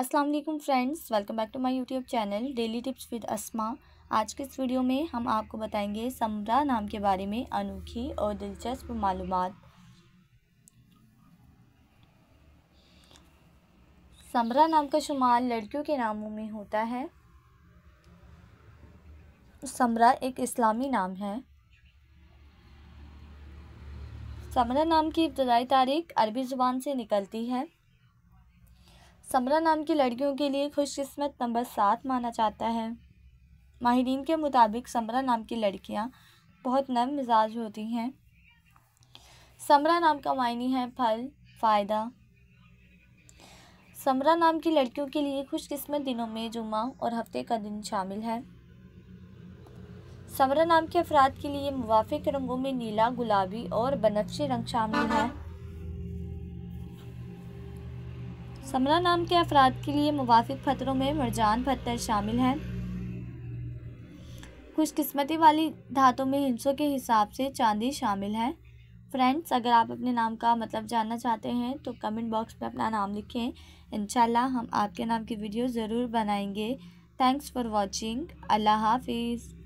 अस्सलाम वालेकुम friends welcome back to my YouTube channel daily tips with Asma आज के इस वीडियो में हम आपको बताएंगे समरा नाम के बारे में अनोखी और दिलचस्प मालूम समरा नाम का शुमार लड़कियों के नामों में होता है समरा एक इस्लामी नाम है समरा नाम की इब्तदाई तारीख अरबी ज़ुबान से निकलती है समरा नाम की लड़कियों के लिए खुशकिस्मत नंबर सात माना जाता है माहरीन के मुताबिक समरा नाम की लड़कियां बहुत नर्म मिजाज होती हैं समरा नाम का मायने है फल फ़ायदा समरा नाम की लड़कियों के लिए खुशकिस्मत दिनों में जुमा और हफ्ते का दिन शामिल है समरा नाम के अफराद के लिए मुवाफिक रंगों में नीला गुलाबी और बनफशी रंग शामिल है समरा नाम के अफराद के लिए मुवाफिक पत्रों में मरजान पत्थर शामिल हैं खुशकस्मती वाली धातों में हिंसों के हिसाब से चांदी शामिल है फ्रेंड्स अगर आप अपने नाम का मतलब जानना चाहते हैं तो कमेंट बॉक्स में अपना नाम लिखें इंशाल्लाह हम आपके नाम की वीडियो ज़रूर बनाएंगे थैंक्स फॉर वॉचिंग अल्लाह हाफिज़